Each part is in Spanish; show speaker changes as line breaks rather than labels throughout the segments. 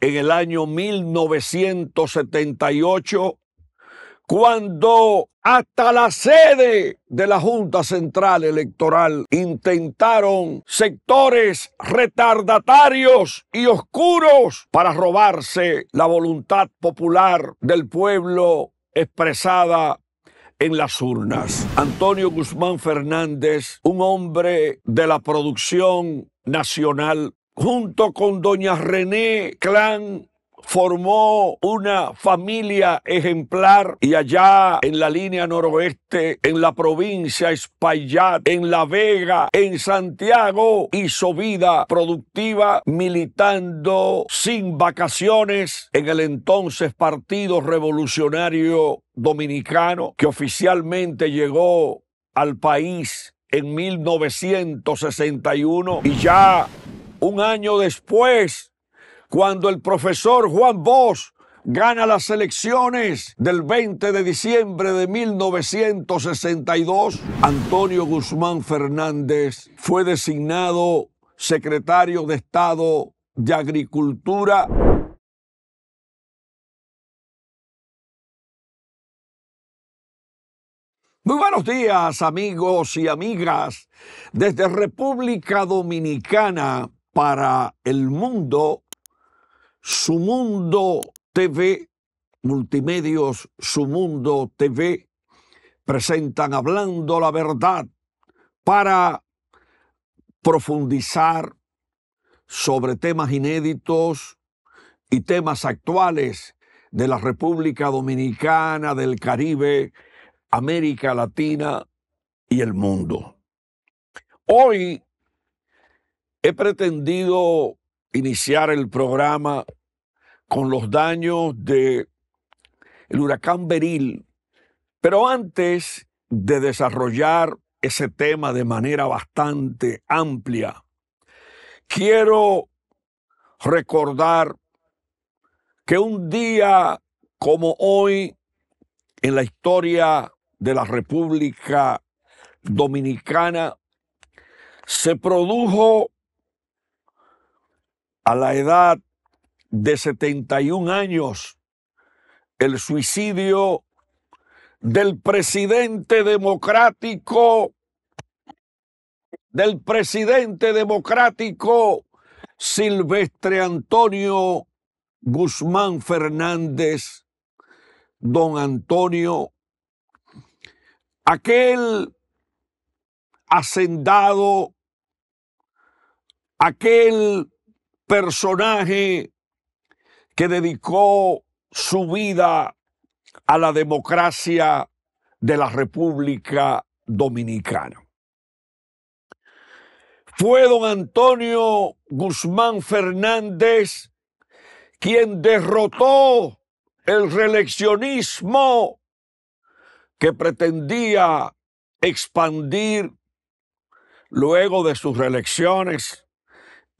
en el año 1978, cuando hasta la sede de la Junta Central Electoral intentaron sectores retardatarios y oscuros para robarse la voluntad popular del pueblo expresada en las urnas. Antonio Guzmán Fernández, un hombre de la producción nacional junto con doña René Clan, formó una familia ejemplar y allá en la línea noroeste, en la provincia Espaillat, en La Vega, en Santiago, hizo vida productiva militando sin vacaciones en el entonces Partido Revolucionario Dominicano que oficialmente llegó al país en 1961 y ya un año después, cuando el profesor Juan Bosch gana las elecciones del 20 de diciembre de 1962, Antonio Guzmán Fernández fue designado secretario de Estado de Agricultura. Muy buenos días amigos y amigas. Desde República Dominicana para el mundo, su mundo TV, multimedios, su mundo TV, presentan hablando la verdad para profundizar sobre temas inéditos y temas actuales de la República Dominicana, del Caribe, América Latina y el mundo. Hoy He pretendido iniciar el programa con los daños de el huracán Beril, pero antes de desarrollar ese tema de manera bastante amplia, quiero recordar que un día como hoy en la historia de la República Dominicana se produjo a la edad de 71 años el suicidio del presidente democrático, del presidente democrático Silvestre Antonio Guzmán Fernández, don Antonio, aquel hacendado, aquel personaje que dedicó su vida a la democracia de la República Dominicana. Fue don Antonio Guzmán Fernández quien derrotó el reeleccionismo que pretendía expandir luego de sus reelecciones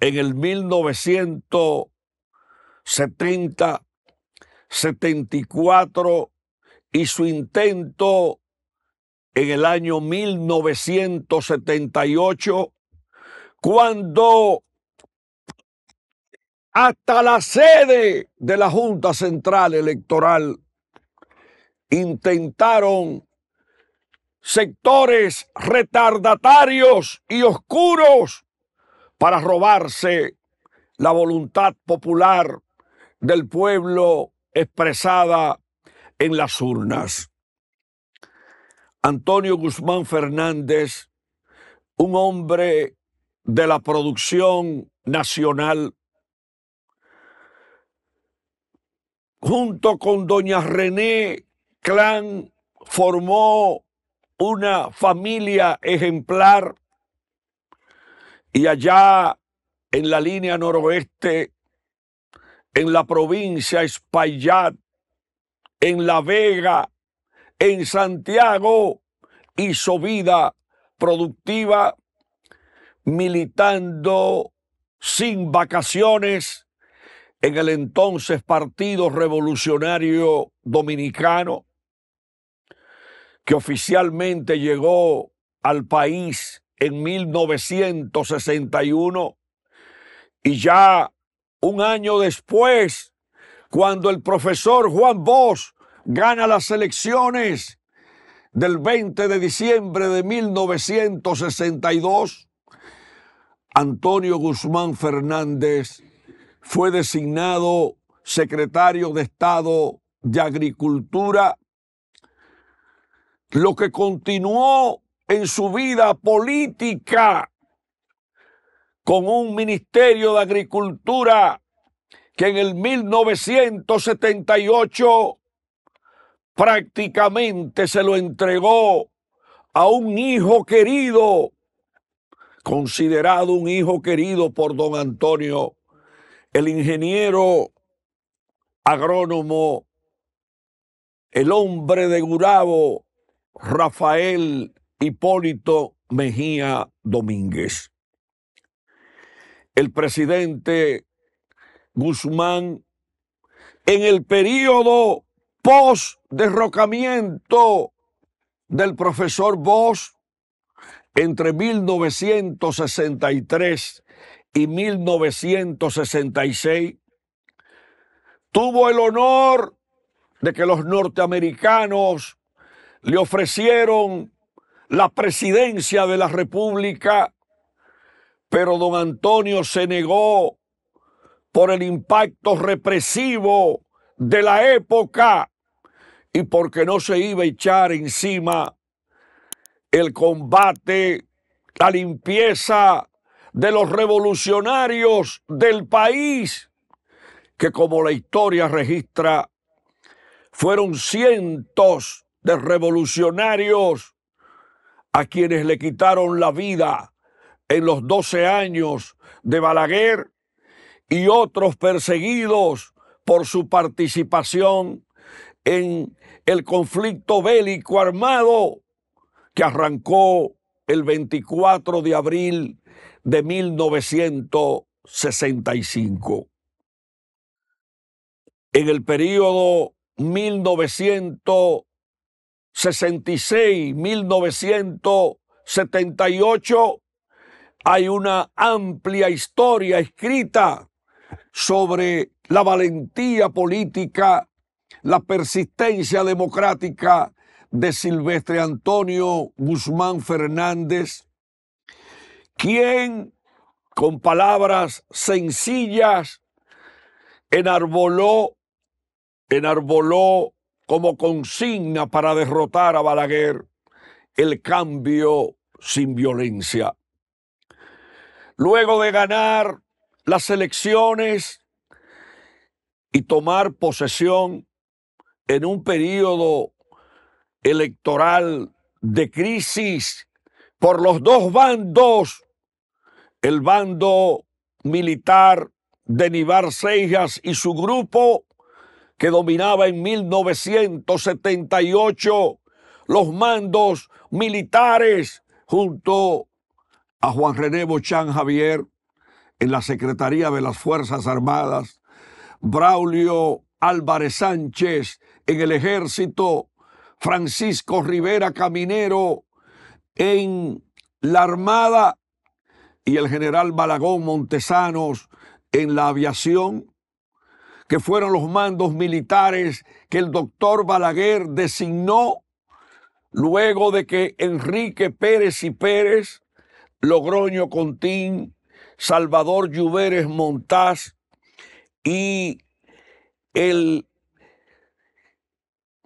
en el 1970, 74 y su intento en el año 1978, cuando hasta la sede de la Junta Central Electoral intentaron sectores retardatarios y oscuros para robarse la voluntad popular del pueblo expresada en las urnas. Antonio Guzmán Fernández, un hombre de la producción nacional, junto con doña René Clan, formó una familia ejemplar y allá en la línea noroeste, en la provincia Espaillat, en La Vega, en Santiago, hizo vida productiva, militando sin vacaciones en el entonces Partido Revolucionario Dominicano, que oficialmente llegó al país en 1961 y ya un año después, cuando el profesor Juan Bosch gana las elecciones del 20 de diciembre de 1962, Antonio Guzmán Fernández fue designado secretario de Estado de Agricultura, lo que continuó en su vida política con un ministerio de agricultura que en el 1978 prácticamente se lo entregó a un hijo querido, considerado un hijo querido por don Antonio, el ingeniero agrónomo, el hombre de Gurabo, Rafael Hipólito Mejía Domínguez. El presidente Guzmán, en el periodo post-derrocamiento del profesor Bosch, entre 1963 y 1966, tuvo el honor de que los norteamericanos le ofrecieron la presidencia de la República, pero don Antonio se negó por el impacto represivo de la época y porque no se iba a echar encima el combate, la limpieza de los revolucionarios del país, que como la historia registra, fueron cientos de revolucionarios a quienes le quitaron la vida en los 12 años de Balaguer y otros perseguidos por su participación en el conflicto bélico armado que arrancó el 24 de abril de 1965. En el periodo 1965. 66, 1978, hay una amplia historia escrita sobre la valentía política, la persistencia democrática de Silvestre Antonio Guzmán Fernández, quien con palabras sencillas enarboló, enarboló como consigna para derrotar a Balaguer el cambio sin violencia. Luego de ganar las elecciones y tomar posesión en un periodo electoral de crisis por los dos bandos, el bando militar de Nibar Seijas y su grupo que dominaba en 1978 los mandos militares junto a Juan René Bochán Javier en la Secretaría de las Fuerzas Armadas, Braulio Álvarez Sánchez en el Ejército, Francisco Rivera Caminero en la Armada y el general Balagón Montesanos en la aviación, que fueron los mandos militares que el doctor Balaguer designó luego de que Enrique Pérez y Pérez, Logroño Contín, Salvador Lluveres Montás y el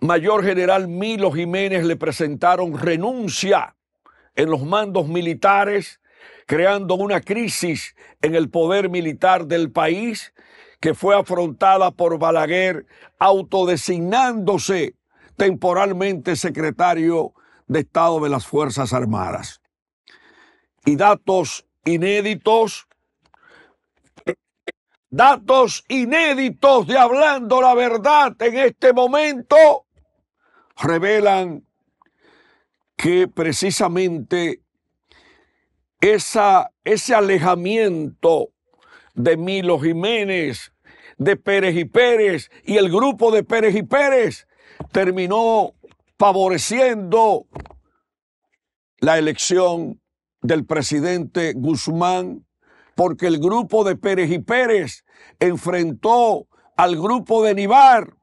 mayor general Milo Jiménez le presentaron renuncia en los mandos militares, creando una crisis en el poder militar del país que fue afrontada por Balaguer autodesignándose temporalmente secretario de Estado de las Fuerzas Armadas. Y datos inéditos, datos inéditos de hablando la verdad en este momento, revelan que precisamente ese alejamiento de Milo Jiménez de Pérez y Pérez y el grupo de Pérez y Pérez terminó favoreciendo la elección del presidente Guzmán, porque el grupo de Pérez y Pérez enfrentó al grupo de Nivar,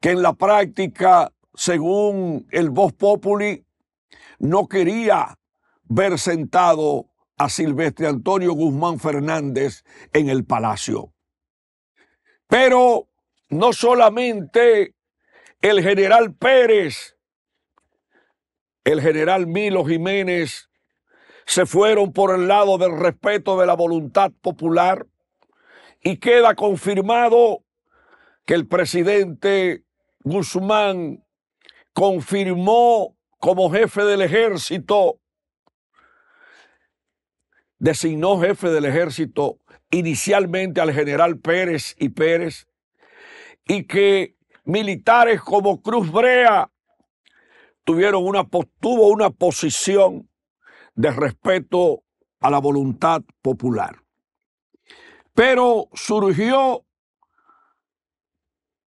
que en la práctica, según el Voz Populi, no quería ver sentado a Silvestre Antonio Guzmán Fernández en el palacio. Pero no solamente el general Pérez, el general Milo Jiménez se fueron por el lado del respeto de la voluntad popular y queda confirmado que el presidente Guzmán confirmó como jefe del ejército, designó jefe del ejército inicialmente al general Pérez y Pérez, y que militares como Cruz Brea tuvieron una, tuvo una posición de respeto a la voluntad popular. Pero surgió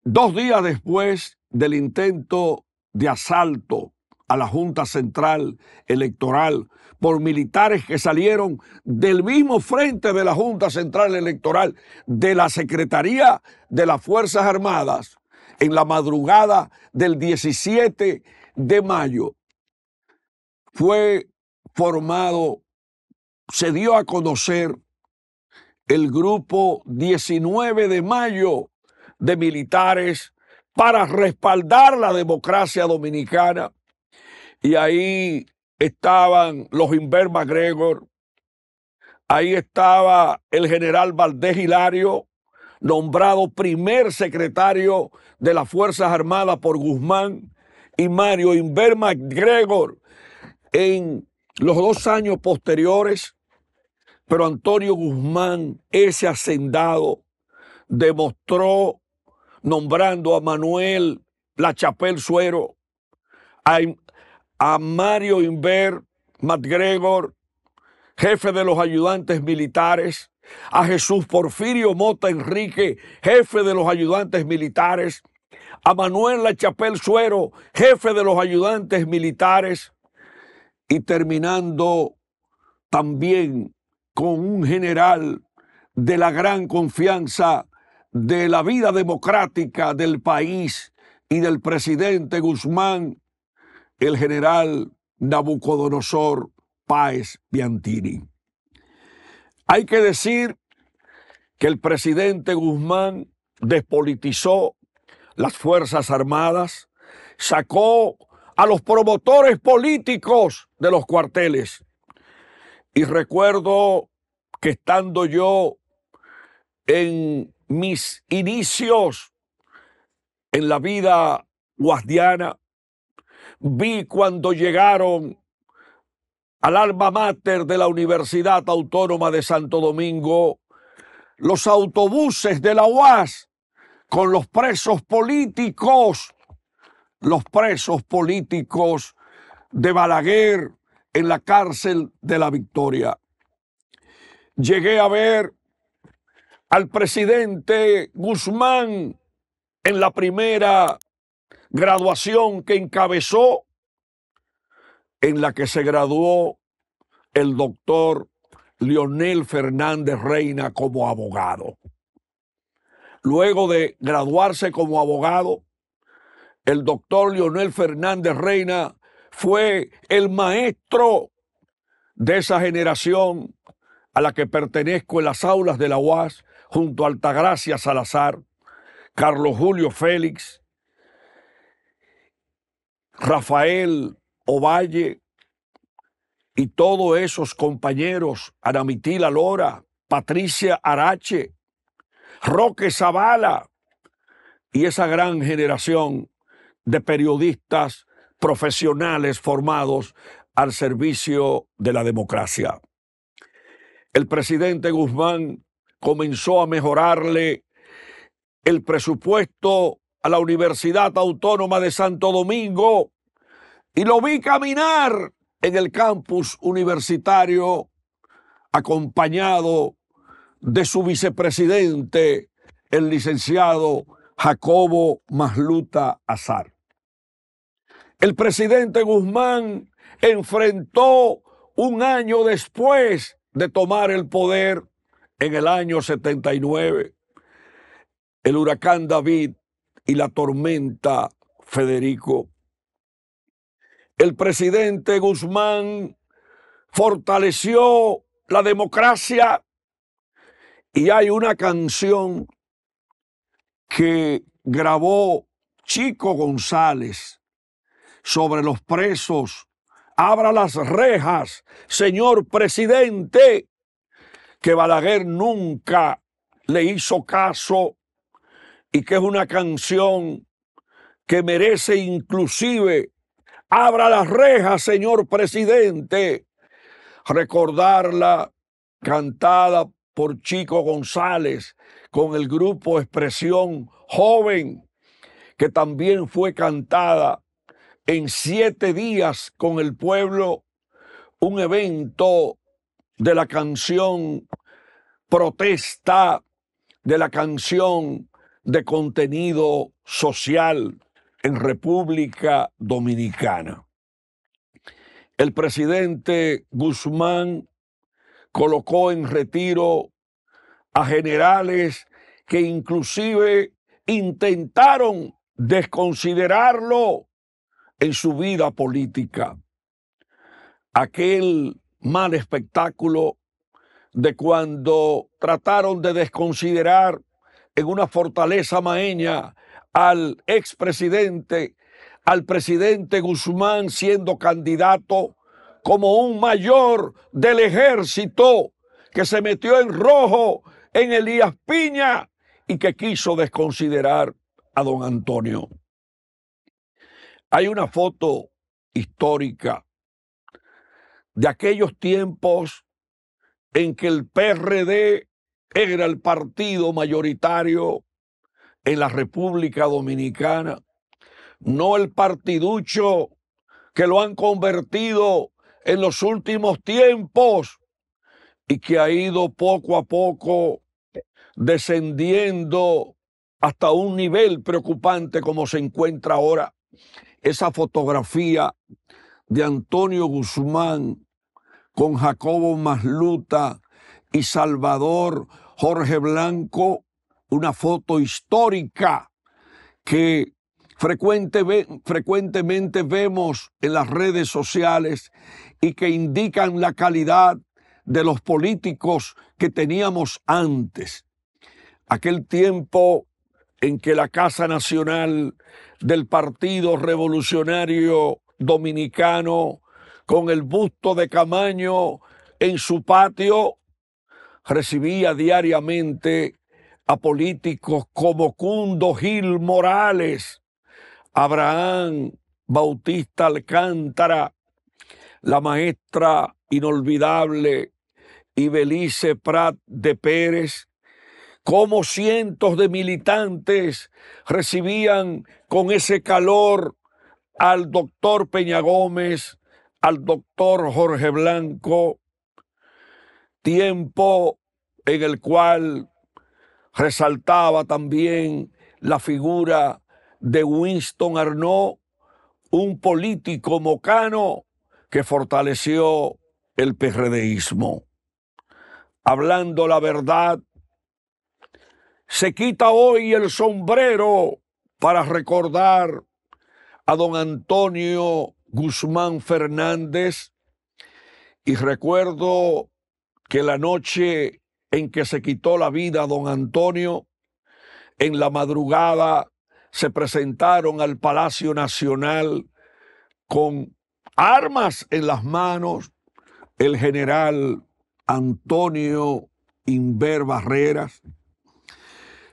dos días después del intento de asalto a la Junta Central Electoral por militares que salieron del mismo frente de la Junta Central Electoral, de la Secretaría de las Fuerzas Armadas, en la madrugada del 17 de mayo, fue formado, se dio a conocer el grupo 19 de mayo de militares para respaldar la democracia dominicana. Y ahí estaban los Inverma Gregor, ahí estaba el general Valdés Hilario, nombrado primer secretario de las Fuerzas Armadas por Guzmán y Mario Inverma Gregor en los dos años posteriores, pero Antonio Guzmán, ese hacendado, demostró nombrando a Manuel Lachapel Suero, a, a Mario Inver, Matt jefe de los ayudantes militares, a Jesús Porfirio Mota Enrique, jefe de los ayudantes militares, a Manuel Lachapel Suero, jefe de los ayudantes militares, y terminando también con un general de la gran confianza de la vida democrática del país y del presidente Guzmán, el general Nabucodonosor Páez Biantini. Hay que decir que el presidente Guzmán despolitizó las Fuerzas Armadas, sacó a los promotores políticos de los cuarteles. Y recuerdo que estando yo en mis inicios en la vida guasdiana, vi cuando llegaron al alma mater de la Universidad Autónoma de Santo Domingo los autobuses de la UAS con los presos políticos, los presos políticos de Balaguer en la cárcel de la Victoria. Llegué a ver al presidente Guzmán en la primera graduación que encabezó, en la que se graduó el doctor Leonel Fernández Reina como abogado. Luego de graduarse como abogado, el doctor Leonel Fernández Reina fue el maestro de esa generación a la que pertenezco en las aulas de la UAS, junto a Altagracia Salazar, Carlos Julio Félix, Rafael Ovalle y todos esos compañeros, Aramitila Lora, Patricia Arache, Roque Zavala y esa gran generación de periodistas profesionales formados al servicio de la democracia. El presidente Guzmán comenzó a mejorarle el presupuesto a la Universidad Autónoma de Santo Domingo y lo vi caminar en el campus universitario acompañado de su vicepresidente, el licenciado Jacobo Masluta Azar. El presidente Guzmán enfrentó un año después de tomar el poder en el año 79 el huracán David y la tormenta, Federico. El presidente Guzmán fortaleció la democracia y hay una canción que grabó Chico González sobre los presos. Abra las rejas, señor presidente, que Balaguer nunca le hizo caso y que es una canción que merece inclusive, abra las rejas, señor presidente, recordarla cantada por Chico González con el grupo Expresión Joven, que también fue cantada en siete días con el pueblo, un evento de la canción protesta, de la canción de contenido social en República Dominicana. El presidente Guzmán colocó en retiro a generales que inclusive intentaron desconsiderarlo en su vida política. Aquel mal espectáculo de cuando trataron de desconsiderar en una fortaleza maeña al expresidente, al presidente Guzmán siendo candidato como un mayor del ejército que se metió en rojo en Elías Piña y que quiso desconsiderar a don Antonio. Hay una foto histórica de aquellos tiempos en que el PRD era el partido mayoritario en la República Dominicana, no el partiducho que lo han convertido en los últimos tiempos y que ha ido poco a poco descendiendo hasta un nivel preocupante como se encuentra ahora. Esa fotografía de Antonio Guzmán con Jacobo Masluta y Salvador Jorge Blanco una foto histórica que frecuentemente vemos en las redes sociales y que indican la calidad de los políticos que teníamos antes. Aquel tiempo en que la Casa Nacional del Partido Revolucionario Dominicano, con el busto de Camaño en su patio, recibía diariamente a políticos como Cundo Gil Morales, Abraham Bautista Alcántara, la maestra inolvidable Ibelice Prat de Pérez, como cientos de militantes recibían con ese calor al doctor Peña Gómez, al doctor Jorge Blanco, tiempo en el cual resaltaba también la figura de Winston Arnaud, un político mocano que fortaleció el perredeísmo. Hablando la verdad, se quita hoy el sombrero para recordar a don Antonio Guzmán Fernández y recuerdo que la noche en que se quitó la vida don Antonio, en la madrugada se presentaron al Palacio Nacional con armas en las manos el general Antonio Inver Barreras.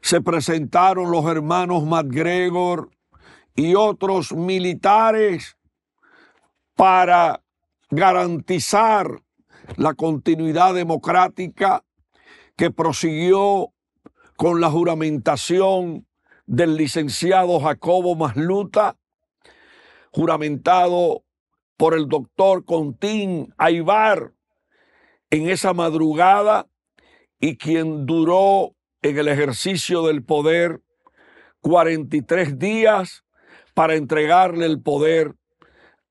Se presentaron los hermanos MacGregor y otros militares para garantizar la continuidad democrática que prosiguió con la juramentación del licenciado Jacobo Masluta, juramentado por el doctor Contín Aibar en esa madrugada y quien duró en el ejercicio del poder 43 días para entregarle el poder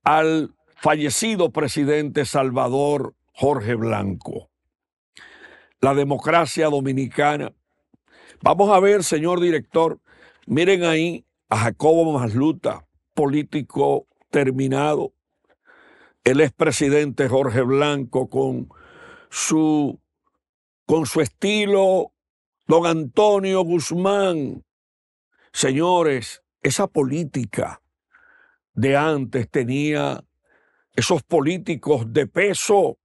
al fallecido presidente Salvador Jorge Blanco. La democracia dominicana. Vamos a ver, señor director, miren ahí a Jacobo Masluta, político terminado. El expresidente Jorge Blanco con su, con su estilo, don Antonio Guzmán. Señores, esa política de antes tenía esos políticos de peso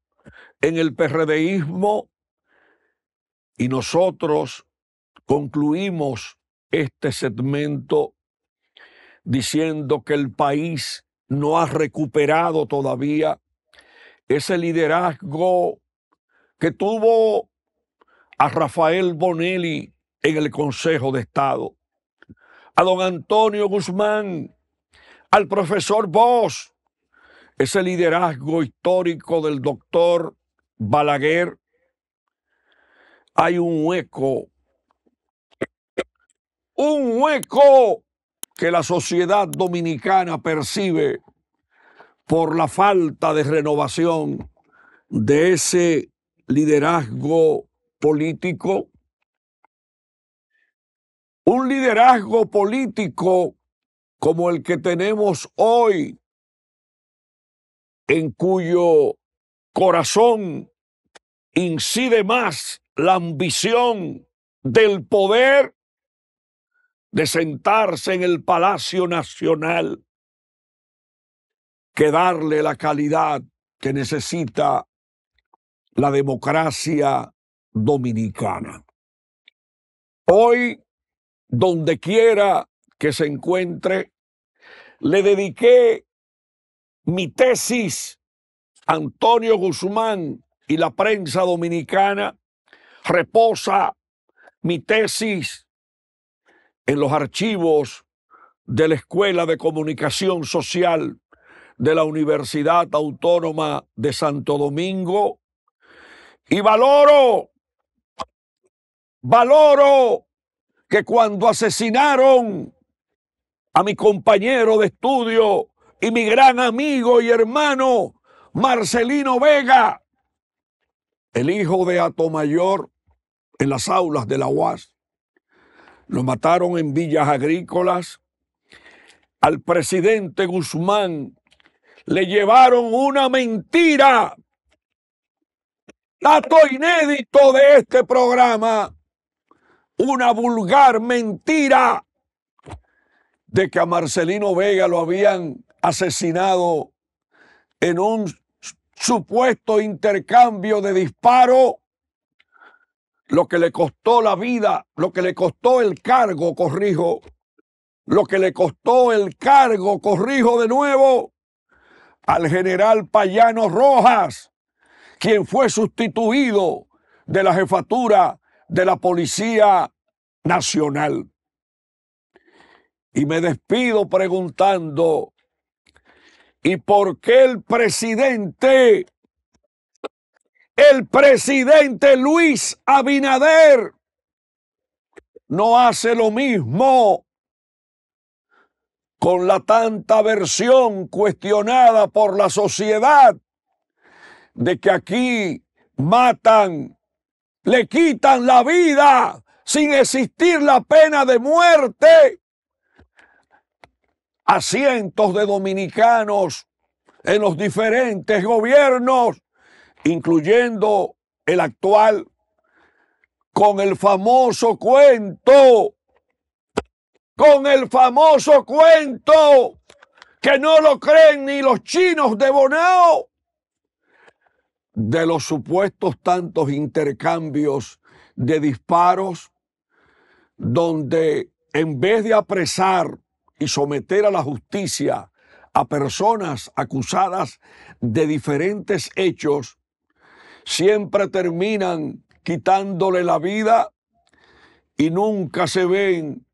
en el PRDismo y nosotros concluimos este segmento diciendo que el país no ha recuperado todavía ese liderazgo que tuvo a Rafael Bonelli en el Consejo de Estado, a don Antonio Guzmán, al profesor Bosch, ese liderazgo histórico del doctor Balaguer hay un hueco, un hueco que la sociedad dominicana percibe por la falta de renovación de ese liderazgo político. Un liderazgo político como el que tenemos hoy, en cuyo corazón incide más la ambición del poder de sentarse en el Palacio Nacional que darle la calidad que necesita la democracia dominicana. Hoy, donde quiera que se encuentre, le dediqué mi tesis Antonio Guzmán y la prensa dominicana reposa mi tesis en los archivos de la Escuela de Comunicación Social de la Universidad Autónoma de Santo Domingo y valoro, valoro que cuando asesinaron a mi compañero de estudio y mi gran amigo y hermano Marcelino Vega, el hijo de Atomayor, en las aulas de la UAS. Lo mataron en villas agrícolas. Al presidente Guzmán le llevaron una mentira. Dato inédito de este programa. Una vulgar mentira de que a Marcelino Vega lo habían asesinado en un supuesto intercambio de disparo, lo que le costó la vida, lo que le costó el cargo, corrijo, lo que le costó el cargo, corrijo de nuevo, al general Payano Rojas, quien fue sustituido de la jefatura de la Policía Nacional. Y me despido preguntando, ¿Y por qué el presidente, el presidente Luis Abinader, no hace lo mismo con la tanta versión cuestionada por la sociedad de que aquí matan, le quitan la vida sin existir la pena de muerte? a cientos de dominicanos en los diferentes gobiernos, incluyendo el actual, con el famoso cuento, con el famoso cuento que no lo creen ni los chinos de Bonao, de los supuestos tantos intercambios de disparos, donde en vez de apresar y someter a la justicia a personas acusadas de diferentes hechos, siempre terminan quitándole la vida y nunca se ven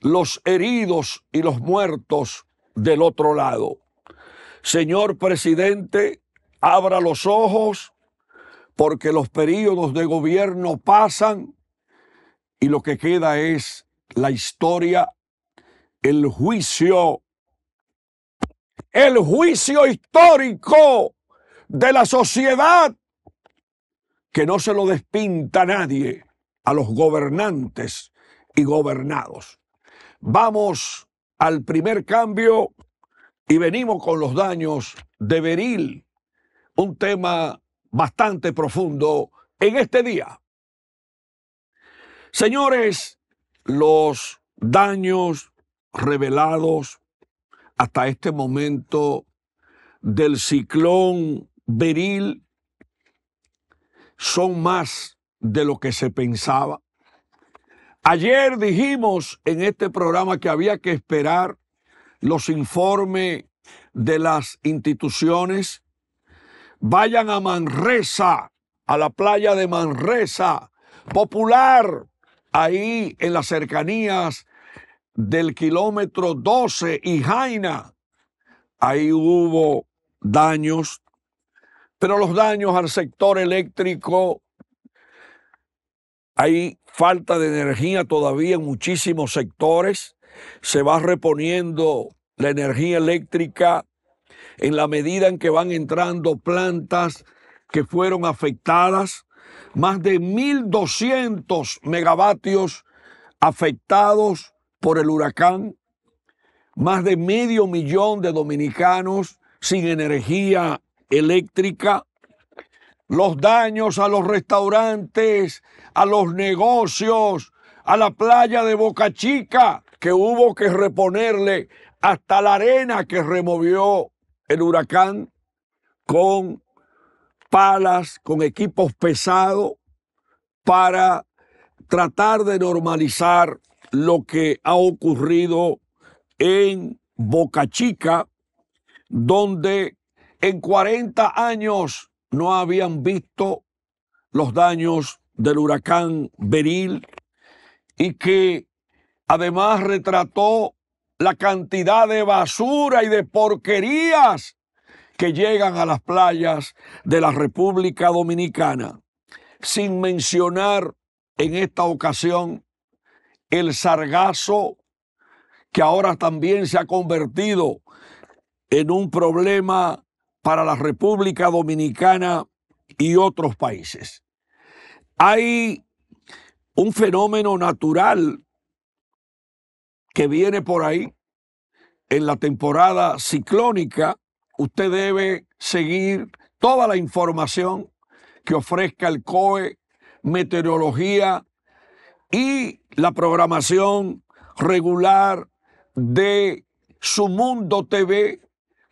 los heridos y los muertos del otro lado. Señor presidente, abra los ojos porque los periodos de gobierno pasan y lo que queda es la historia el juicio, el juicio histórico de la sociedad, que no se lo despinta nadie, a los gobernantes y gobernados. Vamos al primer cambio y venimos con los daños de Beril, un tema bastante profundo en este día. Señores, los daños revelados hasta este momento del ciclón beril son más de lo que se pensaba. Ayer dijimos en este programa que había que esperar los informes de las instituciones. Vayan a Manresa, a la playa de Manresa, popular, ahí en las cercanías del kilómetro 12 y Jaina. Ahí hubo daños, pero los daños al sector eléctrico, hay falta de energía todavía en muchísimos sectores, se va reponiendo la energía eléctrica en la medida en que van entrando plantas que fueron afectadas, más de 1.200 megavatios afectados por el huracán, más de medio millón de dominicanos sin energía eléctrica, los daños a los restaurantes, a los negocios, a la playa de Boca Chica, que hubo que reponerle hasta la arena que removió el huracán con palas, con equipos pesados para tratar de normalizar lo que ha ocurrido en Boca Chica, donde en 40 años no habían visto los daños del huracán Beril y que además retrató la cantidad de basura y de porquerías que llegan a las playas de la República Dominicana, sin mencionar en esta ocasión el sargazo, que ahora también se ha convertido en un problema para la República Dominicana y otros países. Hay un fenómeno natural que viene por ahí en la temporada ciclónica. Usted debe seguir toda la información que ofrezca el COE, meteorología y la programación regular de Su Mundo TV,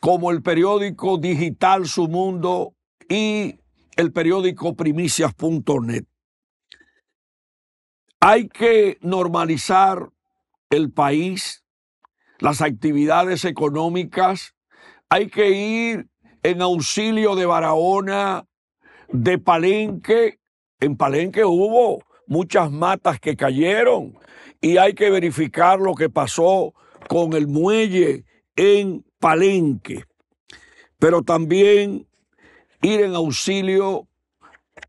como el periódico digital Su Mundo y el periódico primicias.net. Hay que normalizar el país, las actividades económicas, hay que ir en auxilio de Barahona, de Palenque. En Palenque hubo muchas matas que cayeron y hay que verificar lo que pasó con el muelle en Palenque. Pero también ir en auxilio,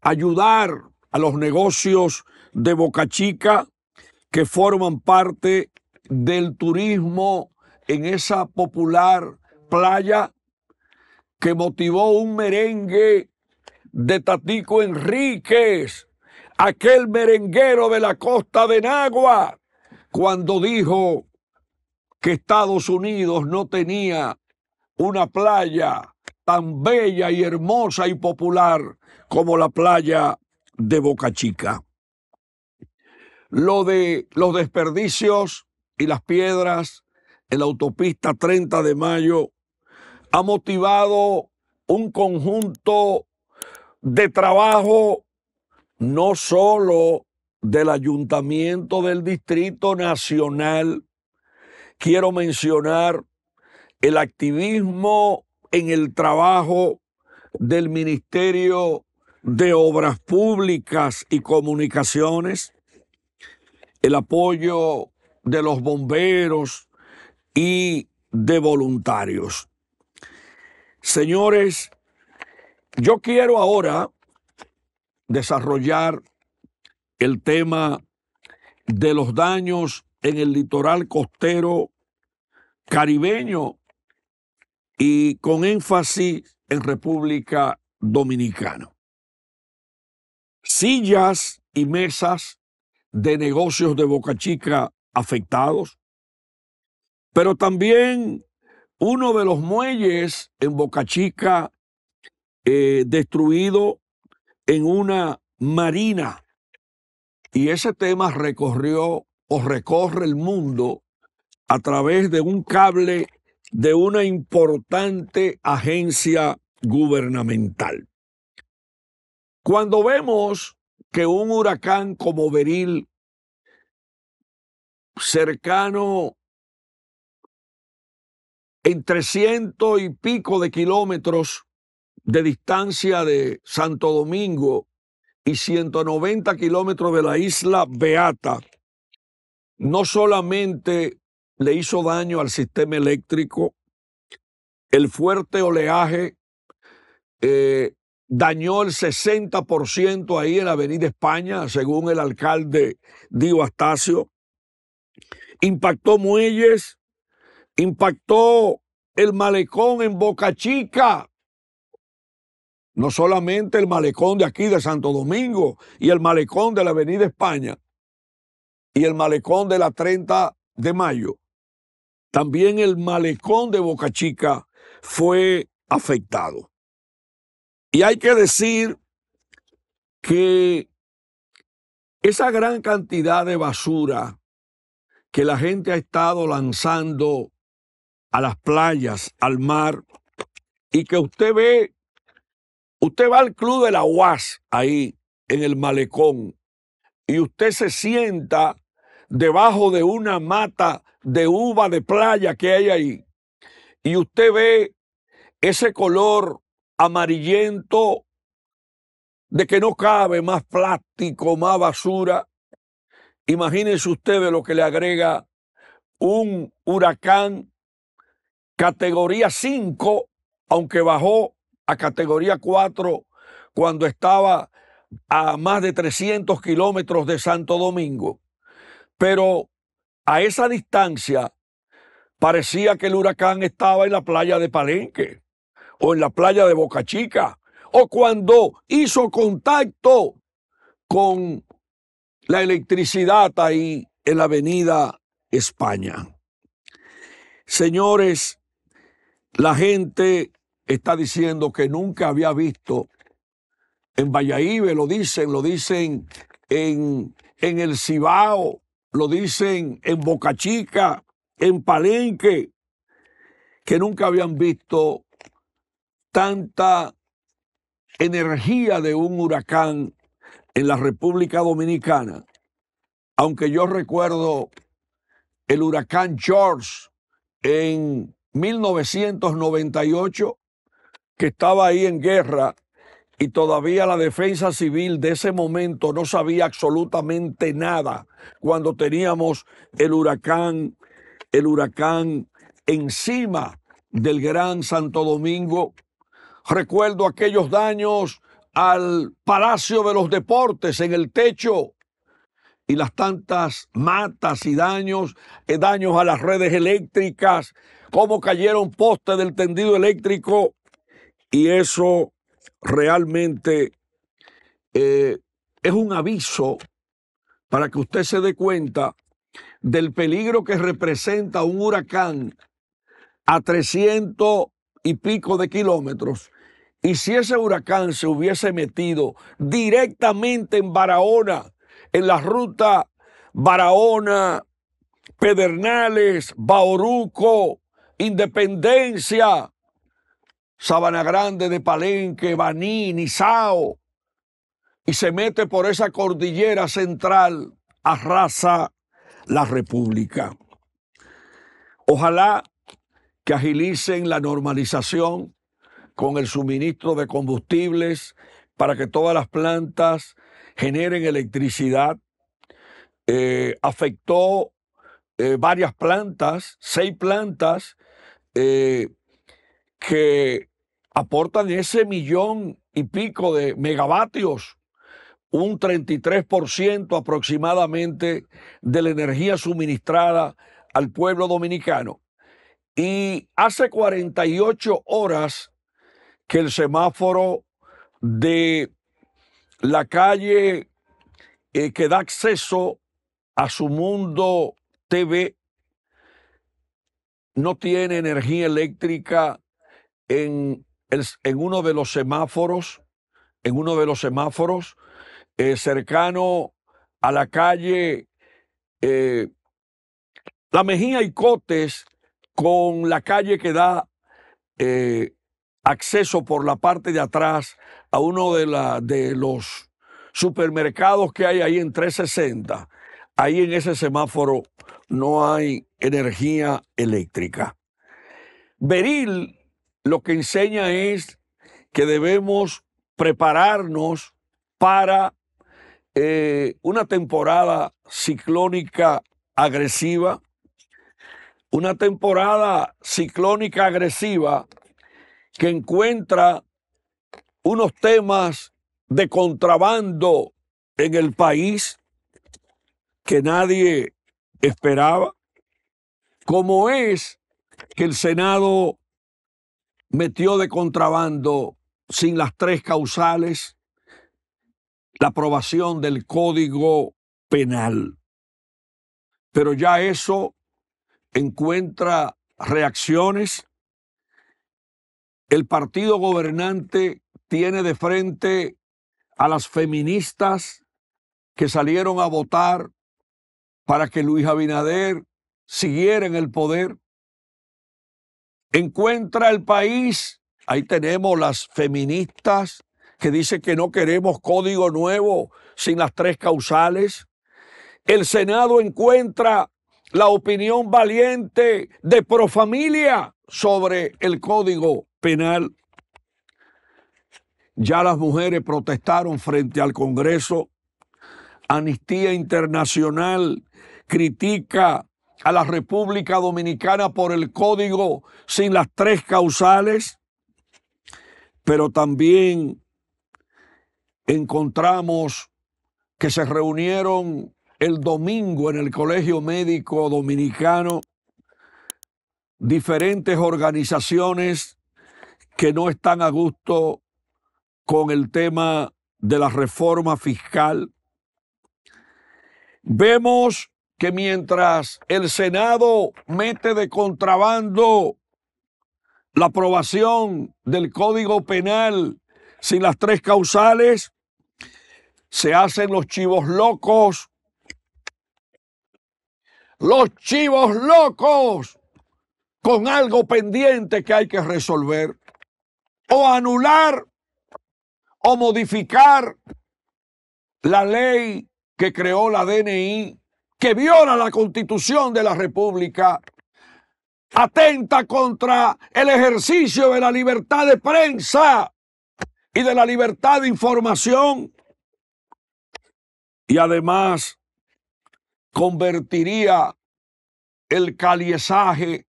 ayudar a los negocios de Boca Chica que forman parte del turismo en esa popular playa que motivó un merengue de Tatico Enríquez aquel merenguero de la costa de Nagua, cuando dijo que Estados Unidos no tenía una playa tan bella y hermosa y popular como la playa de Boca Chica. Lo de los desperdicios y las piedras en la autopista 30 de mayo ha motivado un conjunto de trabajo no solo del ayuntamiento del Distrito Nacional, quiero mencionar el activismo en el trabajo del Ministerio de Obras Públicas y Comunicaciones, el apoyo de los bomberos y de voluntarios. Señores, yo quiero ahora desarrollar el tema de los daños en el litoral costero caribeño y con énfasis en República Dominicana. Sillas y mesas de negocios de Boca Chica afectados, pero también uno de los muelles en Boca Chica eh, destruido en una marina. Y ese tema recorrió o recorre el mundo a través de un cable de una importante agencia gubernamental. Cuando vemos que un huracán como Beril, cercano entre ciento y pico de kilómetros de distancia de Santo Domingo y 190 kilómetros de la isla Beata, no solamente le hizo daño al sistema eléctrico, el fuerte oleaje eh, dañó el 60% ahí en la Avenida España, según el alcalde Dio Astacio, impactó muelles, impactó el malecón en Boca Chica, no solamente el malecón de aquí de Santo Domingo y el malecón de la Avenida España y el malecón de la 30 de mayo. También el malecón de Boca Chica fue afectado. Y hay que decir que esa gran cantidad de basura que la gente ha estado lanzando a las playas, al mar, y que usted ve Usted va al club de la UAS ahí en el malecón y usted se sienta debajo de una mata de uva de playa que hay ahí y usted ve ese color amarillento de que no cabe más plástico, más basura. Imagínense ustedes lo que le agrega un huracán categoría 5, aunque bajó a categoría 4 cuando estaba a más de 300 kilómetros de Santo Domingo. Pero a esa distancia parecía que el huracán estaba en la playa de Palenque o en la playa de Boca Chica o cuando hizo contacto con la electricidad ahí en la avenida España. Señores, la gente está diciendo que nunca había visto. En Valladolid lo dicen, lo dicen en, el Cibao, lo dicen en Boca Chica, en Palenque, que nunca habían visto tanta energía de un huracán en la República Dominicana. Aunque yo recuerdo el huracán George en 1998, que estaba ahí en guerra y todavía la defensa civil de ese momento no sabía absolutamente nada cuando teníamos el huracán, el huracán encima del Gran Santo Domingo. Recuerdo aquellos daños al Palacio de los Deportes en el techo y las tantas matas y daños, eh, daños a las redes eléctricas, cómo cayeron postes del tendido eléctrico y eso realmente eh, es un aviso para que usted se dé cuenta del peligro que representa un huracán a 300 y pico de kilómetros. Y si ese huracán se hubiese metido directamente en Barahona, en la ruta Barahona, Pedernales, Bauruco, Independencia, Sabana Grande de Palenque, Baní, Nizao, y se mete por esa cordillera central, arrasa la República. Ojalá que agilicen la normalización con el suministro de combustibles para que todas las plantas generen electricidad. Eh, afectó eh, varias plantas, seis plantas, eh, que aportan ese millón y pico de megavatios, un 33% aproximadamente de la energía suministrada al pueblo dominicano. Y hace 48 horas que el semáforo de la calle eh, que da acceso a su mundo TV no tiene energía eléctrica en, uno de los semáforos, en uno de los semáforos, eh, cercano a la calle eh, La Mejía y Cotes, con la calle que da eh, acceso por la parte de atrás a uno de, la, de los supermercados que hay ahí en 360. Ahí en ese semáforo no hay energía eléctrica. Beril lo que enseña es que debemos prepararnos para eh, una temporada ciclónica agresiva, una temporada ciclónica agresiva que encuentra unos temas de contrabando en el país que nadie esperaba, como es que el Senado metió de contrabando sin las tres causales la aprobación del Código Penal. Pero ya eso encuentra reacciones. El partido gobernante tiene de frente a las feministas que salieron a votar para que Luis Abinader siguiera en el poder encuentra el país. Ahí tenemos las feministas que dicen que no queremos código nuevo sin las tres causales. El Senado encuentra la opinión valiente de Profamilia sobre el código penal. Ya las mujeres protestaron frente al Congreso. Amnistía Internacional critica a la República Dominicana por el código sin las tres causales, pero también encontramos que se reunieron el domingo en el Colegio Médico Dominicano diferentes organizaciones que no están a gusto con el tema de la reforma fiscal. Vemos que mientras el Senado mete de contrabando la aprobación del Código Penal sin las tres causales, se hacen los chivos locos. Los chivos locos con algo pendiente que hay que resolver o anular o modificar la ley que creó la DNI que viola la constitución de la República, atenta contra el ejercicio de la libertad de prensa y de la libertad de información, y además convertiría el caliesaje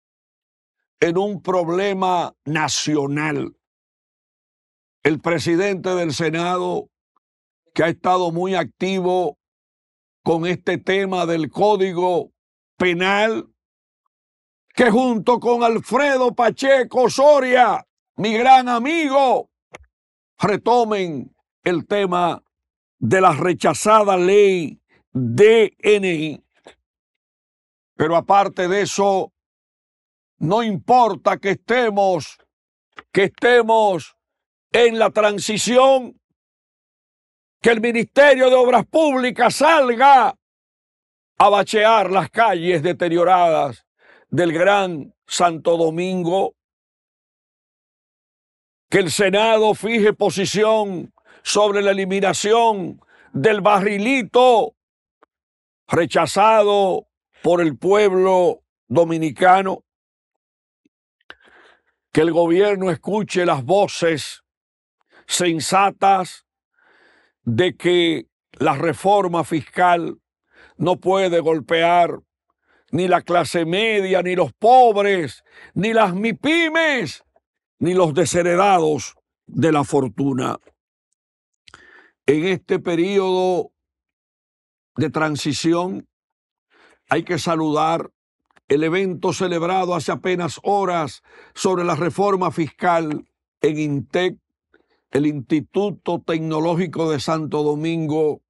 en un problema nacional. El presidente del Senado, que ha estado muy activo con este tema del Código Penal, que junto con Alfredo Pacheco Soria, mi gran amigo, retomen el tema de la rechazada ley DNI. Pero aparte de eso, no importa que estemos, que estemos en la transición, que el Ministerio de Obras Públicas salga a bachear las calles deterioradas del Gran Santo Domingo, que el Senado fije posición sobre la eliminación del barrilito rechazado por el pueblo dominicano, que el gobierno escuche las voces sensatas de que la reforma fiscal no puede golpear ni la clase media, ni los pobres, ni las MIPIMES, ni los desheredados de la fortuna. En este periodo de transición hay que saludar el evento celebrado hace apenas horas sobre la reforma fiscal en INTEC el Instituto Tecnológico de Santo Domingo,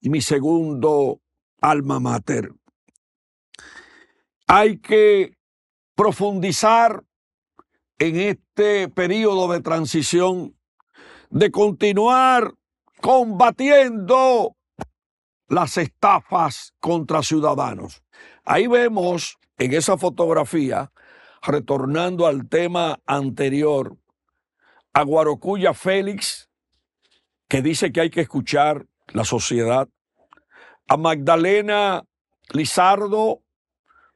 mi segundo alma mater. Hay que profundizar en este periodo de transición, de continuar combatiendo las estafas contra ciudadanos. Ahí vemos en esa fotografía, retornando al tema anterior, a Guarocuya Félix, que dice que hay que escuchar la sociedad, a Magdalena Lizardo,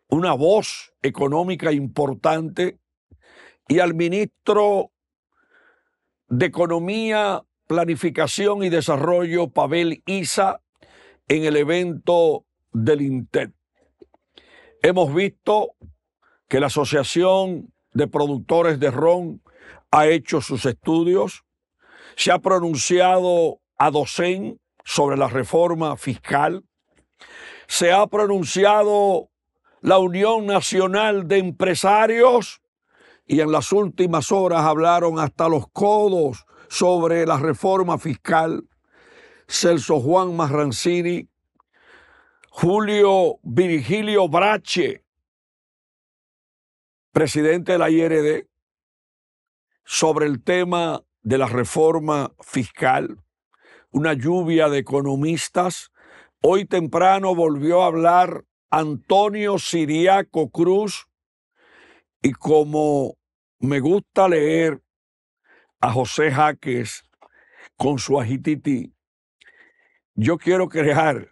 una voz económica importante, y al ministro de Economía, Planificación y Desarrollo, Pavel Isa, en el evento del Intel. Hemos visto que la Asociación de Productores de Ron ha hecho sus estudios, se ha pronunciado a docen sobre la reforma fiscal, se ha pronunciado la Unión Nacional de Empresarios y en las últimas horas hablaron hasta los codos sobre la reforma fiscal. Celso Juan Marrancini, Julio Virgilio Brache, presidente de la IRD, sobre el tema de la reforma fiscal, una lluvia de economistas. Hoy temprano volvió a hablar Antonio Siriaco Cruz y como me gusta leer a José Jaques con su agititi, yo quiero crear,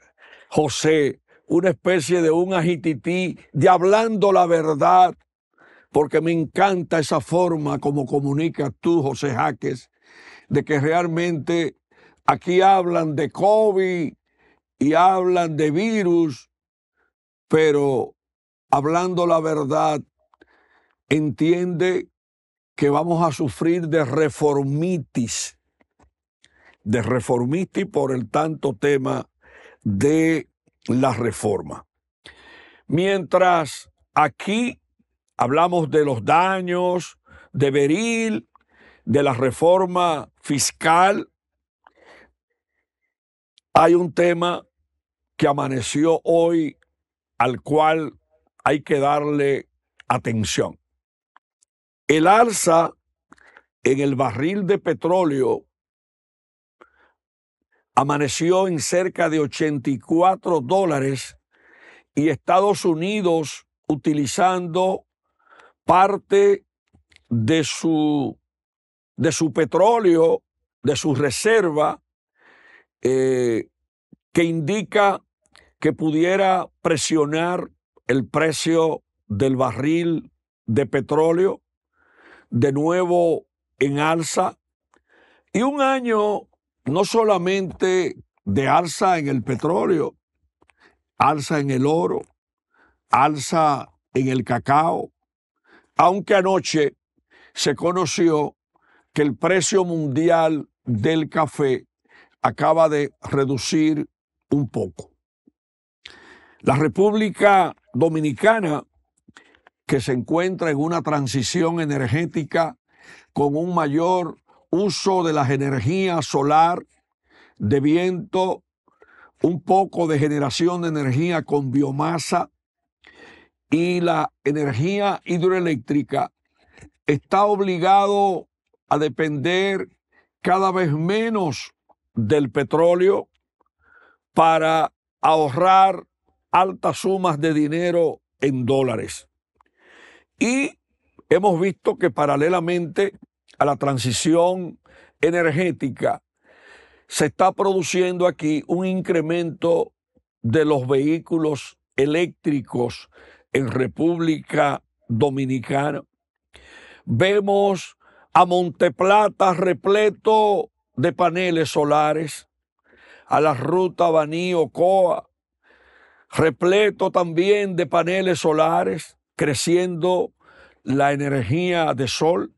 José, una especie de un agitití de hablando la verdad porque me encanta esa forma como comunicas tú, José Jaques, de que realmente aquí hablan de COVID y hablan de virus, pero hablando la verdad, entiende que vamos a sufrir de reformitis, de reformitis por el tanto tema de la reforma. Mientras aquí hablamos de los daños de Beril, de la reforma fiscal. Hay un tema que amaneció hoy al cual hay que darle atención. El alza en el barril de petróleo amaneció en cerca de 84 dólares y Estados Unidos utilizando parte de su, de su petróleo, de su reserva, eh, que indica que pudiera presionar el precio del barril de petróleo de nuevo en alza. Y un año no solamente de alza en el petróleo, alza en el oro, alza en el cacao, aunque anoche se conoció que el precio mundial del café acaba de reducir un poco. La República Dominicana, que se encuentra en una transición energética con un mayor uso de las energías solar, de viento, un poco de generación de energía con biomasa, y la energía hidroeléctrica está obligado a depender cada vez menos del petróleo para ahorrar altas sumas de dinero en dólares. Y hemos visto que paralelamente a la transición energética se está produciendo aquí un incremento de los vehículos eléctricos en República Dominicana. Vemos a Monteplata repleto de paneles solares, a la ruta Baní Coa, repleto también de paneles solares, creciendo la energía de sol.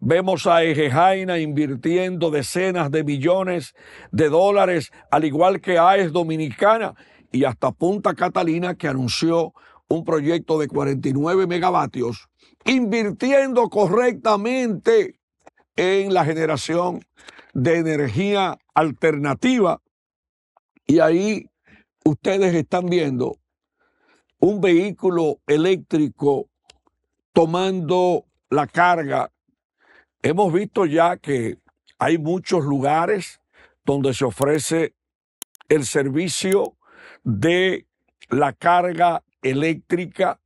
Vemos a Ejejaina invirtiendo decenas de millones de dólares, al igual que AES Dominicana y hasta Punta Catalina, que anunció un proyecto de 49 megavatios, invirtiendo correctamente en la generación de energía alternativa. Y ahí ustedes están viendo un vehículo eléctrico tomando la carga. Hemos visto ya que hay muchos lugares donde se ofrece el servicio de la carga eléctrica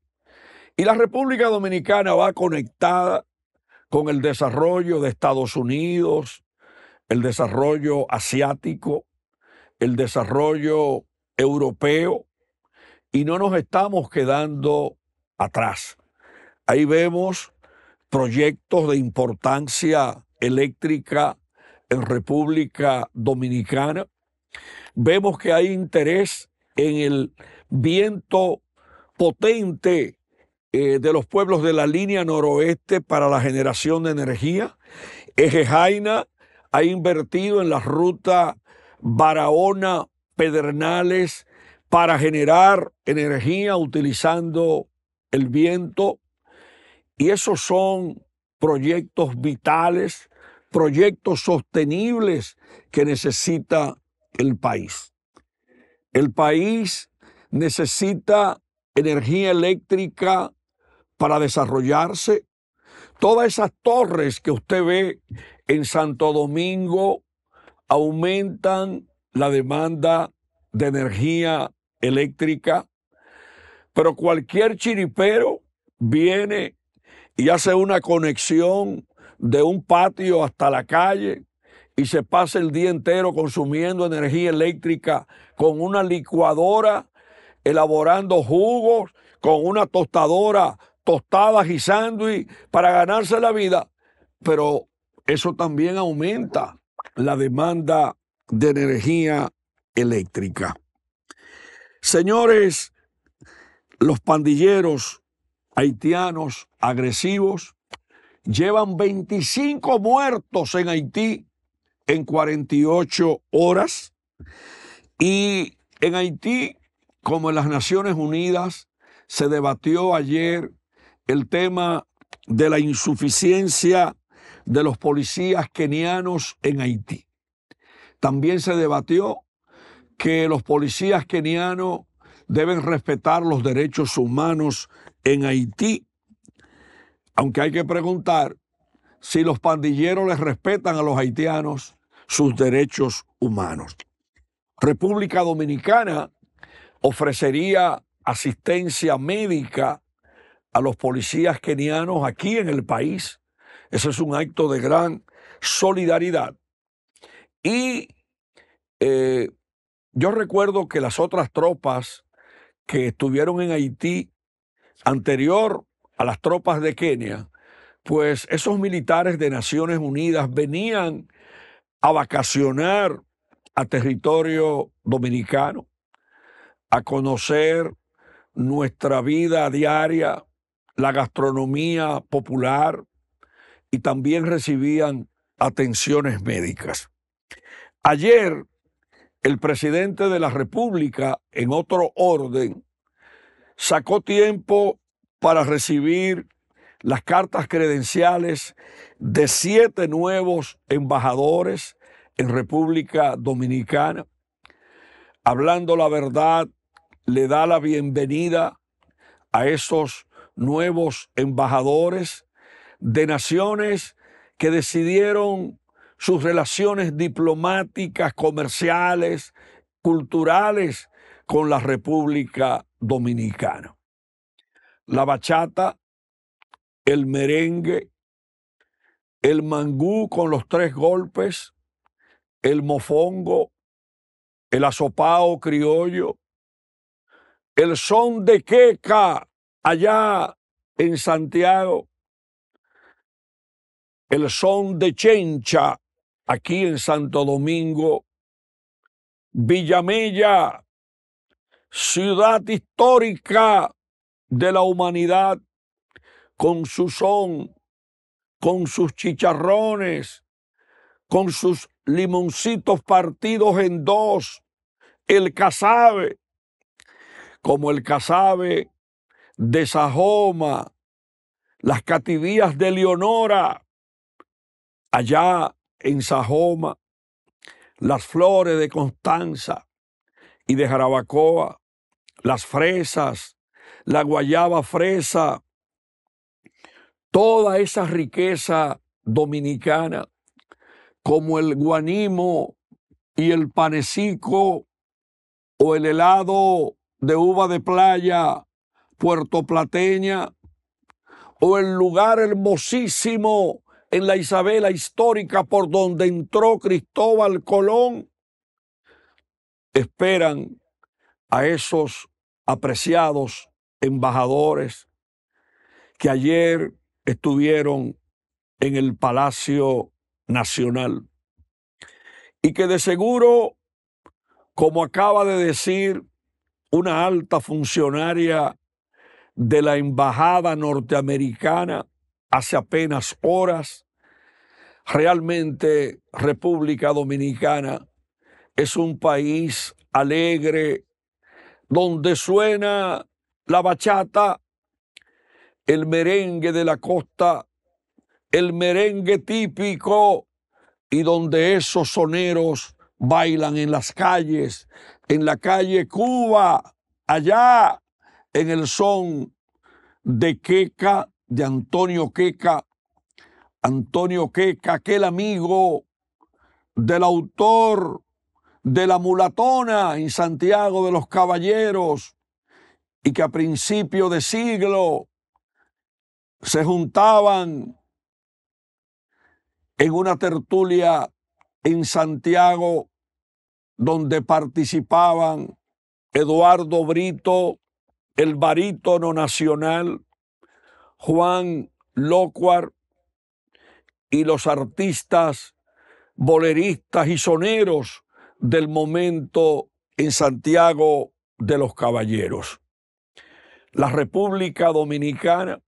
y la República Dominicana va conectada con el desarrollo de Estados Unidos, el desarrollo asiático, el desarrollo europeo y no nos estamos quedando atrás. Ahí vemos proyectos de importancia eléctrica en República Dominicana. Vemos que hay interés en el viento potente eh, de los pueblos de la línea noroeste para la generación de energía. Eje ha invertido en la ruta Barahona Pedernales para generar energía utilizando el viento. Y esos son proyectos vitales, proyectos sostenibles que necesita el país. El país necesita energía eléctrica para desarrollarse. Todas esas torres que usted ve en Santo Domingo aumentan la demanda de energía eléctrica, pero cualquier chiripero viene y hace una conexión de un patio hasta la calle y se pasa el día entero consumiendo energía eléctrica con una licuadora elaborando jugos con una tostadora, tostadas y sándwich para ganarse la vida, pero eso también aumenta la demanda de energía eléctrica. Señores, los pandilleros haitianos agresivos llevan 25 muertos en Haití en 48 horas y en Haití como en las Naciones Unidas, se debatió ayer el tema de la insuficiencia de los policías kenianos en Haití. También se debatió que los policías kenianos deben respetar los derechos humanos en Haití, aunque hay que preguntar si los pandilleros les respetan a los haitianos sus derechos humanos. República Dominicana ofrecería asistencia médica a los policías kenianos aquí en el país. Ese es un acto de gran solidaridad. Y eh, yo recuerdo que las otras tropas que estuvieron en Haití anterior a las tropas de Kenia, pues esos militares de Naciones Unidas venían a vacacionar a territorio dominicano a conocer nuestra vida diaria, la gastronomía popular y también recibían atenciones médicas. Ayer, el presidente de la República, en otro orden, sacó tiempo para recibir las cartas credenciales de siete nuevos embajadores en República Dominicana. Hablando la verdad, le da la bienvenida a esos nuevos embajadores de naciones que decidieron sus relaciones diplomáticas, comerciales, culturales con la República Dominicana. La bachata, el merengue, el mangú con los tres golpes, el mofongo, el asopao criollo, el son de queca allá en Santiago, el son de chencha aquí en Santo Domingo, Villamella, ciudad histórica de la humanidad, con su son, con sus chicharrones, con sus limoncitos partidos en dos, el casabe, como el Casabe de Sajoma, las cativías de Leonora, allá en Sajoma, las flores de Constanza y de Jarabacoa, las fresas, la guayaba fresa, toda esa riqueza dominicana, como el guanimo y el panecico o el helado de uva de playa Puerto Plateña, o el lugar hermosísimo en la Isabela histórica por donde entró Cristóbal Colón, esperan a esos apreciados embajadores que ayer estuvieron en el Palacio Nacional y que de seguro, como acaba de decir una alta funcionaria de la embajada norteamericana hace apenas horas. Realmente República Dominicana es un país alegre donde suena la bachata, el merengue de la costa, el merengue típico y donde esos soneros bailan en las calles en la calle Cuba, allá, en el son de Queca, de Antonio Queca. Antonio Queca, aquel amigo del autor de la mulatona en Santiago de los Caballeros, y que a principio de siglo se juntaban en una tertulia en Santiago donde participaban Eduardo Brito, el barítono nacional, Juan Locuar y los artistas boleristas y soneros del momento en Santiago de los Caballeros. La República Dominicana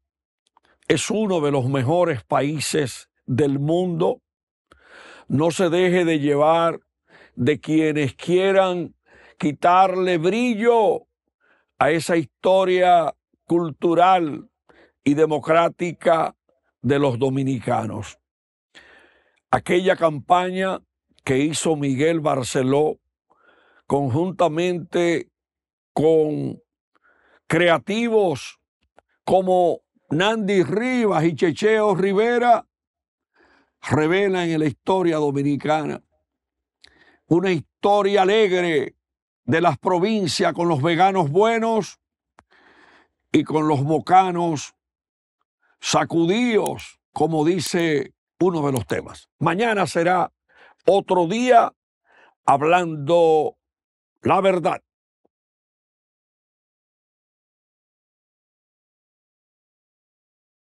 es uno de los mejores países del mundo. No se deje de llevar de quienes quieran quitarle brillo a esa historia cultural y democrática de los dominicanos. Aquella campaña que hizo Miguel Barceló conjuntamente con creativos como Nandy Rivas y Checheo Rivera revela en la historia dominicana una historia alegre de las provincias con los veganos buenos y con los bocanos sacudíos como dice uno de los temas. Mañana será otro día hablando la verdad.